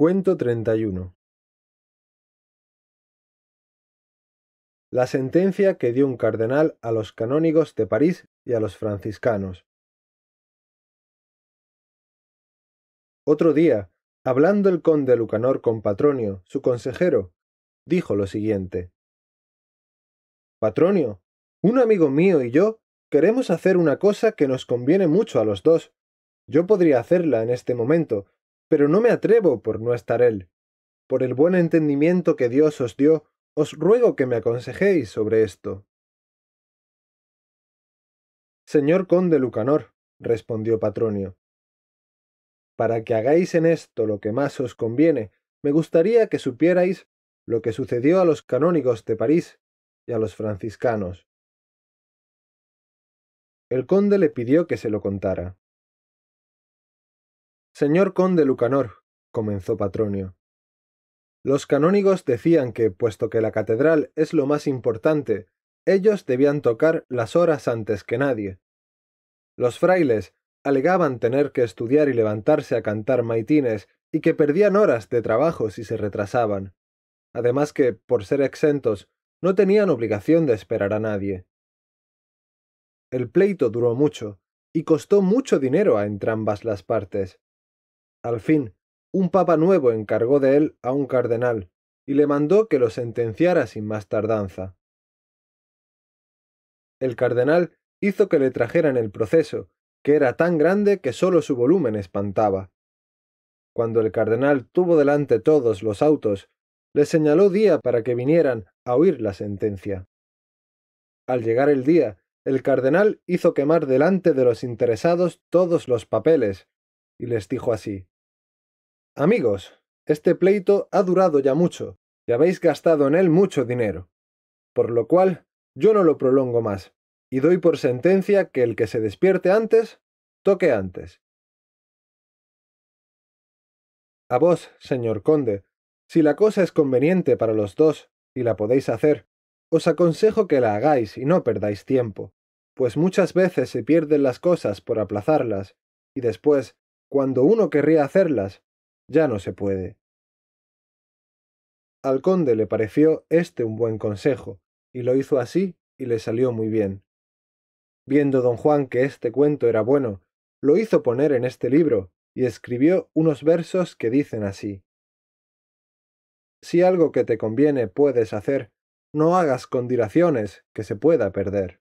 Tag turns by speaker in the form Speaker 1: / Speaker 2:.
Speaker 1: Cuento 31 La sentencia que dio un cardenal a los canónigos de París y a los franciscanos. Otro día, hablando el conde Lucanor con Patronio, su consejero, dijo lo siguiente. Patronio, un amigo mío y yo queremos hacer una cosa que nos conviene mucho a los dos. Yo podría hacerla en este momento, pero no me atrevo por no estar él. Por el buen entendimiento que Dios os dio, os ruego que me aconsejéis sobre esto. Señor conde Lucanor, respondió Patronio, para que hagáis en esto lo que más os conviene, me gustaría que supierais lo que sucedió a los canónigos de París y a los franciscanos. El conde le pidió que se lo contara. Señor conde Lucanor, comenzó Patronio. Los canónigos decían que, puesto que la catedral es lo más importante, ellos debían tocar las horas antes que nadie. Los frailes alegaban tener que estudiar y levantarse a cantar maitines y que perdían horas de trabajo si se retrasaban. Además que, por ser exentos, no tenían obligación de esperar a nadie. El pleito duró mucho, y costó mucho dinero a entrambas las partes. Al fin, un papa nuevo encargó de él a un cardenal, y le mandó que lo sentenciara sin más tardanza. El cardenal hizo que le trajeran el proceso, que era tan grande que sólo su volumen espantaba. Cuando el cardenal tuvo delante todos los autos, le señaló día para que vinieran a oír la sentencia. Al llegar el día, el cardenal hizo quemar delante de los interesados todos los papeles, y les dijo así Amigos, este pleito ha durado ya mucho, y habéis gastado en él mucho dinero. Por lo cual, yo no lo prolongo más, y doy por sentencia que el que se despierte antes, toque antes. A vos, señor conde, si la cosa es conveniente para los dos, y la podéis hacer, os aconsejo que la hagáis y no perdáis tiempo, pues muchas veces se pierden las cosas por aplazarlas, y después, cuando uno querría hacerlas, ya no se puede. Al conde le pareció este un buen consejo, y lo hizo así y le salió muy bien. Viendo don Juan que este cuento era bueno, lo hizo poner en este libro y escribió unos versos que dicen así. Si algo que te conviene puedes hacer, no hagas con dilaciones que se pueda perder.